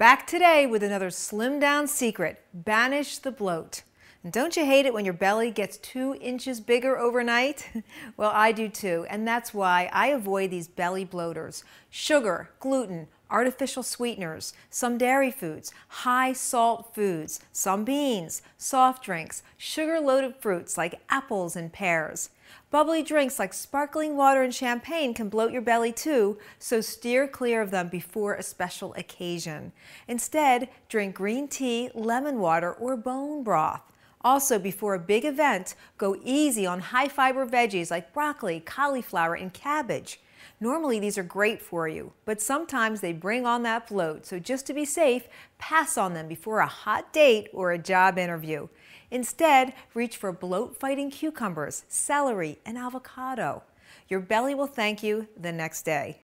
Back today with another slim down secret banish the bloat. Don't you hate it when your belly gets two inches bigger overnight? well, I do too, and that's why I avoid these belly bloaters. Sugar, gluten, artificial sweeteners, some dairy foods, high salt foods, some beans, soft drinks, sugar loaded fruits like apples and pears. Bubbly drinks like sparkling water and champagne can bloat your belly too, so steer clear of them before a special occasion. Instead, drink green tea, lemon water, or bone broth. Also, before a big event, go easy on high fiber veggies like broccoli, cauliflower, and cabbage. Normally, these are great for you, but sometimes they bring on that bloat, so just to be safe, pass on them before a hot date or a job interview. Instead, reach for bloat fighting cucumbers, celery, and avocado. Your belly will thank you the next day.